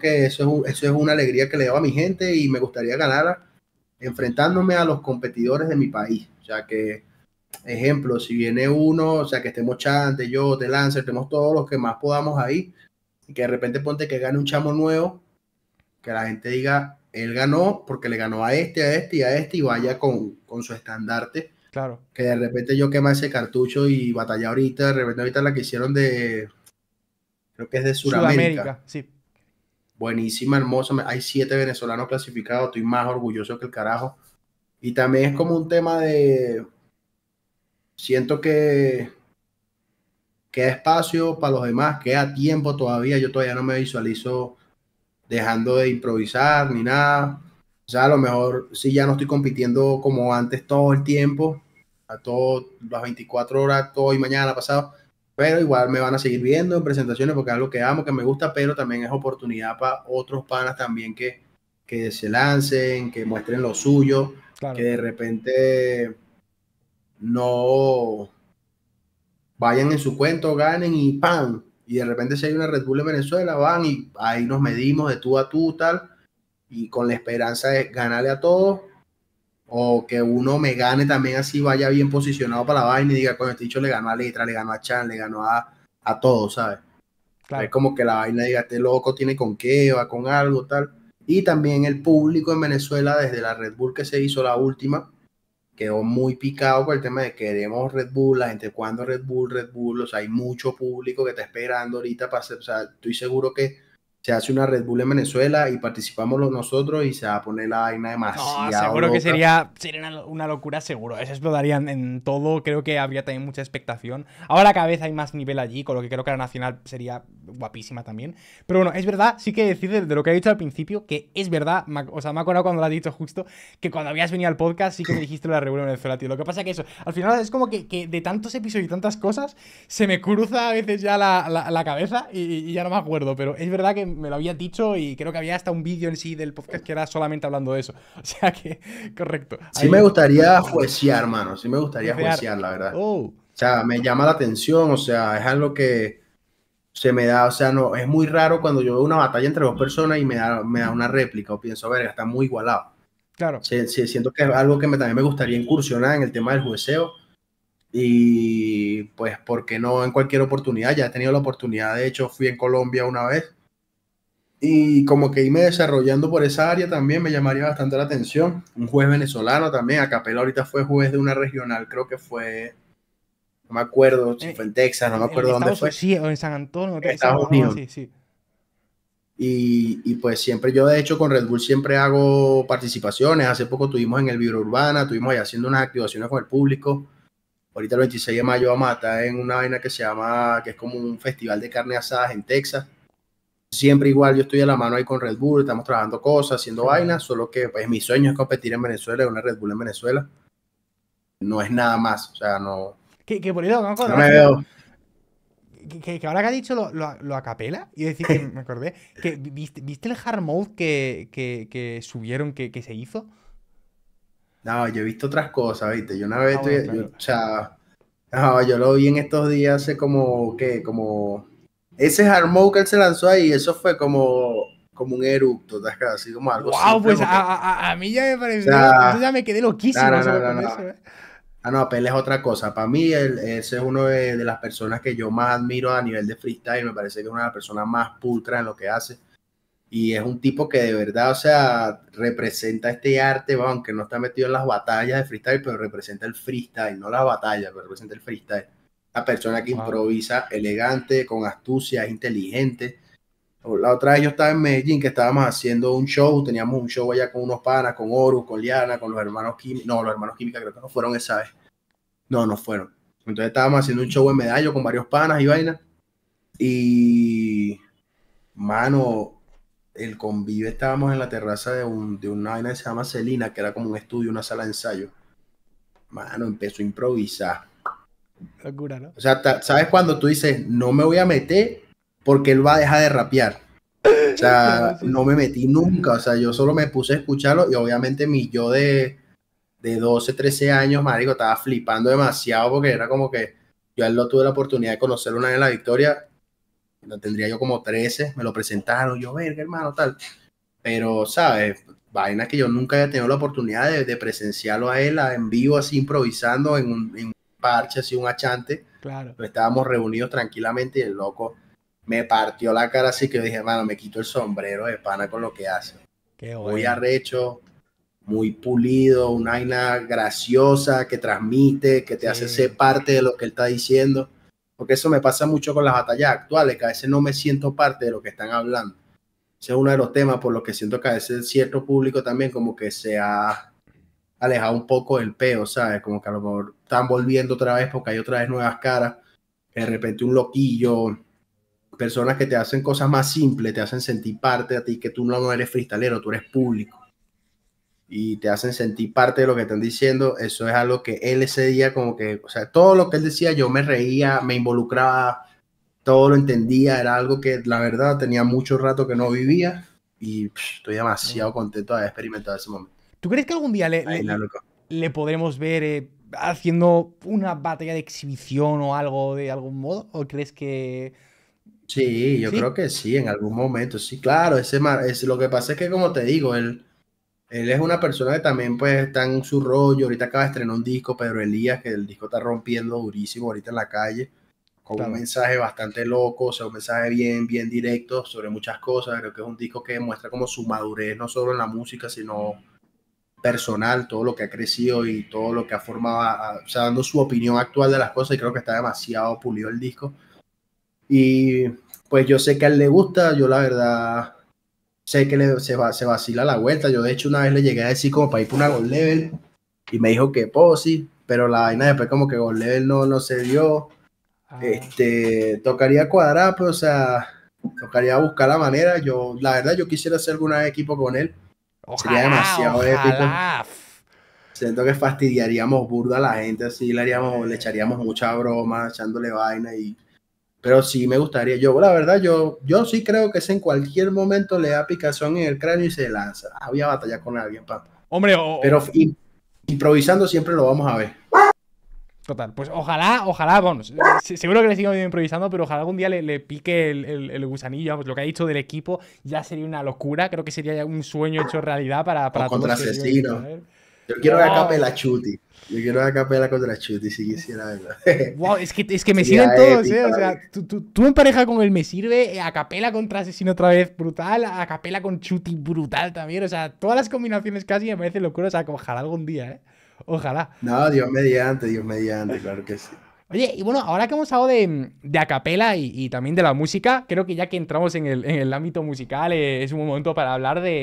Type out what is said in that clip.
que eso, eso es una alegría que le doy a mi gente y me gustaría ganar enfrentándome a los competidores de mi país. O sea que, ejemplo, si viene uno, o sea que estemos Chante, yo, The Lancer, tenemos todos los que más podamos ahí, y que de repente ponte que gane un chamo nuevo, que la gente diga, él ganó porque le ganó a este, a este y a este y vaya con, su estandarte. Claro. Que de repente yo quema ese cartucho y batalla ahorita, de repente ahorita la que hicieron de, creo que es de Sudamérica. Sudamérica sí buenísima, hermosa. Hay siete venezolanos clasificados, estoy más orgulloso que el carajo. Y también es como un tema de. Siento que. Queda espacio para los demás, queda tiempo todavía. Yo todavía no me visualizo dejando de improvisar ni nada. O sea, a lo mejor si ya no estoy compitiendo como antes todo el tiempo, a todas las 24 horas, todo y mañana pasado, pero igual me van a seguir viendo en presentaciones porque es algo que amo, que me gusta, pero también es oportunidad para otros panas también que, se lancen, que muestren lo suyo, que de repente no vayan en su cuento, ganen y ¡pam! Y de repente se hay una Red Bull en Venezuela, van y ahí nos medimos de tú a tú, tal, y con la esperanza de ganarle a todos o que uno me gane también así vaya bien posicionado para la vaina y diga, con este dicho le ganó a Letra, le ganó a Chan, le ganó a, a todo, ¿sabes? Es como que la vaina diga, este loco tiene con qué, va con algo, tal. Y también el público en Venezuela, desde la Red Bull que se hizo la última, quedó muy picado con el tema de queremos Red Bull, la gente cuando Red Bull, Red Bull, o sea, hay mucho público que está esperando ahorita para hacer, o sea, estoy seguro que se hace una Red Bull en Venezuela y participamos nosotros y se va a poner la vaina demasiado. No, seguro que sería, una, locura, seguro. Eso explotarían en todo. Creo que habría también mucha expectación. Ahora cada vez hay más nivel allí, con lo que creo que la nacional sería guapísima también. Pero bueno, es verdad, sí que decir de, lo que he dicho al principio, que es verdad, o sea, me acuerdo cuando lo has dicho justo, que cuando habías venido al podcast sí que me dijiste la Red Bull en Venezuela, tío. Lo que pasa que eso, al final es como que, de tantos episodios y tantas cosas, se me cruza a veces ya la, cabeza y ya no me acuerdo. Pero es verdad que me lo había dicho y creo que había hasta un vídeo en sí del podcast que era solamente hablando de eso. O sea que, correcto. Sí me gustaría juecear, hermano, Sí me gustaría juecear, la verdad. Oh. O sea, me llama la atención, o sea, es algo que se me da, o sea, no, es muy raro cuando yo veo una batalla entre dos personas y me da, me da una réplica o pienso, ver está muy igualado. Claro. Sí, sí, siento que es algo que también me gustaría incursionar en el tema del jueceo y pues, ¿por qué no en cualquier oportunidad? Ya he tenido la oportunidad, de hecho, fui en Colombia una vez y como que irme desarrollando por esa área también me llamaría bastante la atención. Un juez venezolano también, Acapela ahorita fue juez de una regional, creo que fue, no me acuerdo si eh, fue en Texas, no me acuerdo dónde fue. Sí, en San Antonio, en Estados Unidos. Sí, sí. Y, pues siempre, yo de hecho con Red Bull siempre hago participaciones. Hace poco tuvimos en el Vibro Urbana, estuvimos ahí haciendo unas activaciones con el público. Ahorita el 26 de mayo vamos a estar en una vaina que se llama, que es como un festival de carne asada en Texas Siempre igual yo estoy a la mano ahí con Red Bull, estamos trabajando cosas, haciendo vainas, solo que pues mi sueño es competir en Venezuela, una Red Bull en Venezuela. No es nada más, o sea, no... Que, por no, me veo... Que, ahora que ha dicho lo, acapela, y decir que me acordé, que viste, el hard mode que, subieron, que, se hizo. No, yo he visto otras cosas, viste. Yo una ah, vez, yo, o sea, no, ah, yo lo vi en estos días hace como, ¿qué? Como ese él se lanzó ahí, eso fue como, como un eructo, así como algo. Wow, pues a, mí ya me pareció, ya me quedé loquísimo. No, no, no, ¿eh? Ah, no, Pele es otra cosa. Para mí, él, ese es uno de, las personas que yo más admiro a nivel de freestyle. Me parece que es una de las personas más ultra en lo que hace. Y es un tipo que de verdad, o sea, representa este arte, aunque no está metido en las batallas de freestyle, pero representa el freestyle, no las batallas, pero representa el freestyle. La persona que improvisa elegante, con astucia, inteligente. La otra vez yo estaba en Medellín, que estábamos haciendo un show, teníamos un show allá con unos panas, con Oro con Liana, con los hermanos Químicos. no, los hermanos Química creo que no fueron esa vez. No, no fueron. Entonces estábamos haciendo un show en Medallo con varios panas y vaina. Y, mano, el convive estábamos en la terraza de, de una vaina que se llama Celina, que era como un estudio, una sala de ensayo. Mano, empezó a improvisar ¿no? O sea, ¿sabes cuando tú dices, no me voy a meter porque él va a dejar de rapear? O sea, no me metí nunca, o sea, yo solo me puse a escucharlo y obviamente mi yo de, de 12, 13 años, marico, estaba flipando demasiado porque era como que yo a él no tuve la oportunidad de conocerlo una vez en la victoria, no tendría yo como 13, me lo presentaron, yo, verga, hermano, tal. Pero, ¿sabes? vaina que yo nunca había tenido la oportunidad de, presenciarlo a él en vivo, así improvisando en un, parche, así un achante. Claro. Pero estábamos reunidos tranquilamente y el loco me partió la cara así que dije, mano, me quito el sombrero de pana con lo que hace. Muy arrecho, muy pulido, una aina graciosa que transmite, que te hace ser parte de lo que él está diciendo. Porque eso me pasa mucho con las batallas actuales, que a veces no me siento parte de lo que están hablando. Ese es uno de los temas por los que siento que a veces cierto público también como que se ha alejado un poco del peo, ¿sabes? Como que a lo mejor están volviendo otra vez porque hay otra vez nuevas caras, de repente un loquillo, personas que te hacen cosas más simples, te hacen sentir parte a ti, que tú no eres freestalero, tú eres público. Y te hacen sentir parte de lo que están diciendo. Eso es algo que él ese día, como que, o sea, todo lo que él decía, yo me reía, me involucraba, todo lo entendía. Era algo que la verdad tenía mucho rato que no vivía. Y estoy demasiado contento de haber experimentado ese momento. ¿Tú crees que algún día le, podremos ver eh, haciendo una batalla de exhibición o algo de algún modo? ¿O crees que.? Sí, yo creo que sí, en algún momento. Sí, claro, ese, es, lo que pasa es que, como te digo, él, él es una persona que también pues, está en su rollo. Ahorita acaba de estrenar un disco, Pedro Elías, que el disco está rompiendo durísimo ahorita en la calle, con un mensaje bastante loco, o sea, un mensaje bien, bien directo sobre muchas cosas. Creo que es un disco que muestra como su madurez, no solo en la música, sino personal, todo lo que ha crecido y todo lo que ha formado, o sea, dando su opinión actual de las cosas y creo que está demasiado pulido el disco. Y pues yo sé que a él le gusta, yo la verdad sé que le, se, va, vacila la vuelta. Yo de hecho una vez le llegué a decir como para ir por una gol level y me dijo que pues, sí pero la vaina después como que gold level no, no se dio. Ah. Este, tocaría cuadrar, pues, o sea, tocaría buscar la manera. Yo, la verdad, yo quisiera hacer alguna equipo con él Sería demasiado épico. Siento que fastidiaríamos burda a la gente, así le, haríamos, le echaríamos mucha broma, echándole vaina y... Pero sí me gustaría, yo la verdad, yo, yo sí creo que es en cualquier momento le da picazón en el cráneo y se lanza. Había batalla con alguien, papá. Hombre, Pero improvisando siempre lo vamos a ver. Total, pues ojalá, ojalá, bueno, seguro que le sigo improvisando, pero ojalá algún día le, pique el, gusanillo, lo que ha dicho del equipo ya sería una locura, creo que sería un sueño hecho realidad para, para contra asesino. Yo quiero que chuti. Yo quiero que contra Chuti si quisiera wow, es que, es que me sirven todos, ¿eh? O sea, tú, en pareja con él me sirve, acapela contra Asesino otra vez brutal, acapela con Chuti brutal también, o sea, todas las combinaciones casi me parecen locura, o sea, ojalá algún día, ¿eh? Ojalá. No, Dios mediante, Dios mediante, claro que sí. Oye, y bueno, ahora que hemos hablado de, de acapela y, también de la música, creo que ya que entramos en el, ámbito musical, eh, es un momento para hablar de,